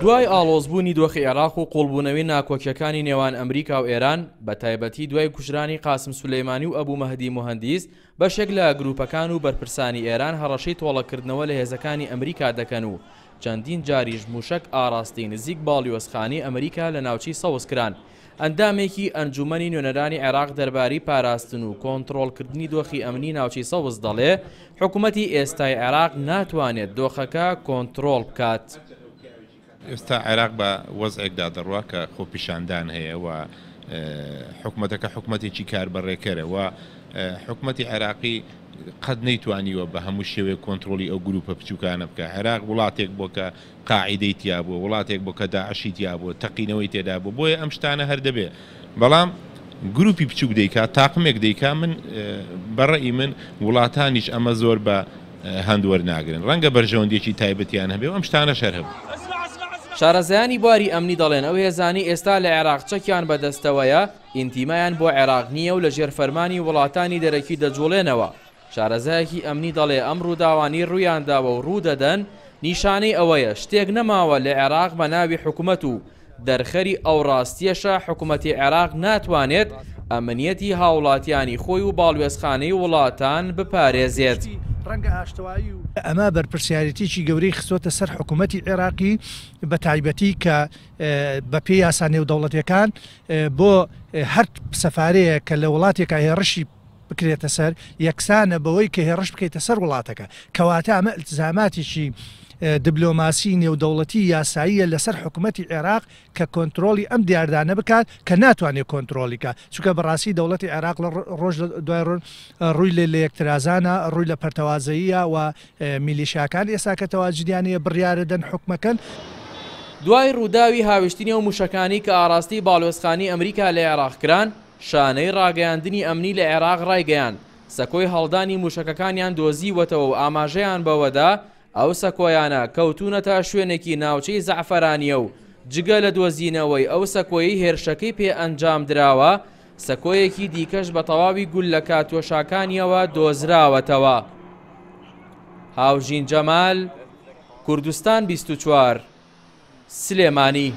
دوای ئالۆزبوونی دۆخی عێراق و قوڵبوونەوەی ناکۆکیەکانی نێوان ئەمریکا و ئێران بە تایبەتی دوای کوژرانی قاسم سولەیمانی و ئەبوو مەهدی مهندیز بەشێک لە گروپەکان و بەرپرسانی ئێران هەڕەشەی تۆڵەکردنەوە لە هێزەکانی ئەمریکا دەکەن و چەندین جاریش موشک ئاراستی نزیک باڵیوەسخانی ئەمریکا لە ناوچی سەوزکران. ئەندامێکی ئەنجومنی نوێنەرانی عێراق دەرباری پاراستن و کۆنتترۆلکردنی دۆخی ئەمنی ناوچی سەوز دەڵێ حکوومەتی ئێستای عێراق ناتوانێت دۆخەکە کۆنتترۆل بکات. ئێستا عێراق بە وەزێکدا دەڕوا کە خۆپیشاندان هەیە و حکوومەتەکە حکوومەتێکی کاربڕێکەرەوە. حکومەتی عێراقی قەت نەیتوانیوە بە هەموو شێوەیە کۆنتترۆلی ئەو گروپە بچووکانە بکە هەراق وڵاتێک بۆکە قاعیدەی تیابووە وڵاتێک بۆکە داعشی تیابووە تەقینەوەی تێدا بوو بۆیە ئەم شتانە هەر دەبێ بەڵام گروپی بچوک دەیکا تاقمێک دەیکا من بەڕێی من وڵاتانیش ئەمە زۆر بە هەندوەەر ناگرن ڕەنگە بەرژەوەندێکی تایبەتیان هەبێ ئەم شتانە شەر هەبوو. شارەزایانی بواری ئەمنی دەڵێن ئەو هێزانی ئێستا لە عێراقچەکیان بەدەستەوەیە ئینتیمایان بۆ عێراق نییە و لە ژێرفەرمانی وڵاتانی دەرەکی دەجوڵێنەوە شارەزایەکی ئەمنی دەڵێ ئەم ڕووداوانی ڕوویانداوە و ڕوودەدەن نیشانەی ئەوەیە شتێک نەماوە لە عێراق بە ناوی حکوومەت و دەرخەری ئەو ڕاستیەشە حکوومەتی عێراق ناتوانێت ئەمەنیەتی هاوڵاتیانی خۆی و باڵوێزخانەی وڵاتان بپارێزێت. ڕەنگە ئاشتوایی و ئەمە بەرپرسیارەتیی گەورەی خستۆتە سەر حکوومەتتی عێراقی بە تایبەتی کە بە پێی یاسانێ و دەوڵەتەکان بۆ هەرت سەفارەیە کە لە وڵاتێکە هێڕشی بکرێتە سەر یەکسانە بەوەی کە هێڕش بکەیتە سەر وڵاتەکە کەواتە ئەمە التزاماتیشی دیبلۆماسی نێودەوڵەتی یاساییە لەسەر حکوومەتتی عێراق کە کۆنتترۆلی ئەم دیاردانە بکات کە ناتوانێت کۆنتترۆلیکە چونکە بەڕاستی دەوڵەتی عێراق لە ڕۆژ دوای ڕووی لە لە یەکترازانە ڕووی لە پەرتەوازەیە و میلیشاکان ئێسا کە تەواجدیانەیە بڕیاە دەن حکومەکەن. دوای ڕووداوی هاوشتنی و موشەکانی کە ئاراستی باڵۆستخانی ئەمریکا لە عێراقکران شانەی ڕاگەیاندنی ئەمنی لە عێراق ڕایگەیان سەکۆی هەڵدانی موشەکەکانیان دۆزیوەتەوە و ئاماژەیان بەوەدا ئەو سەکۆیانە کەوتونەتە شوێنێکی ناوچەی زعفرانیە و جگە لە دۆزینەوەی ئەو سەکۆیی هێرشەکەی پێ ئەنجام دراوە سەکۆیەکی دیکەش بە تەواوی گول لە کاتۆشاکانیەوە دۆزراوەتەوە. هاوژین جەمال کوردستان 24 سلێمانی